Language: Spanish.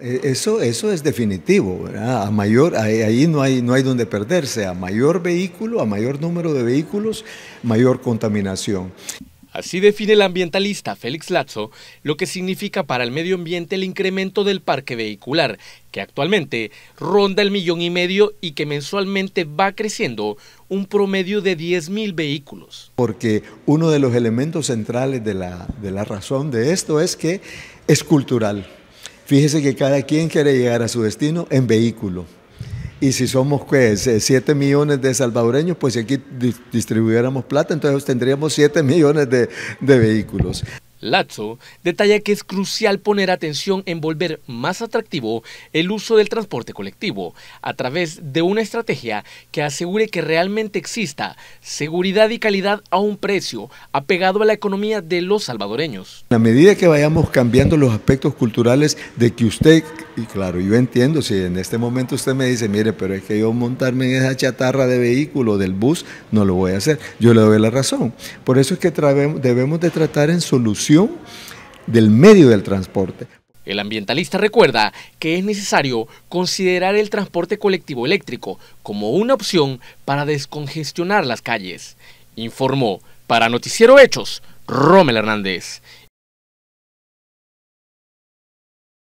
Eh, eso, eso es definitivo, A mayor, ahí no hay, no hay donde perderse. A mayor vehículo, a mayor número de vehículos, mayor contaminación. Así define el ambientalista Félix Lazo lo que significa para el medio ambiente el incremento del parque vehicular, que actualmente ronda el millón y medio y que mensualmente va creciendo un promedio de 10.000 vehículos. Porque uno de los elementos centrales de la razón de esto es que es cultural. Fíjese que cada quien quiere llegar a su destino en vehículo. Y si somos 7 pues, eh, millones de salvadoreños, pues si aquí distribuyéramos plata, entonces tendríamos 7 millones de, de vehículos. Lazo detalla que es crucial poner atención en volver más atractivo el uso del transporte colectivo a través de una estrategia que asegure que realmente exista seguridad y calidad a un precio apegado a la economía de los salvadoreños. A medida que vayamos cambiando los aspectos culturales de que usted y claro, yo entiendo, si en este momento usted me dice, mire, pero es que yo montarme en esa chatarra de vehículo, del bus, no lo voy a hacer. Yo le doy la razón. Por eso es que debemos de tratar en solución del medio del transporte. El ambientalista recuerda que es necesario considerar el transporte colectivo eléctrico como una opción para descongestionar las calles. Informó para Noticiero Hechos, Rommel Hernández.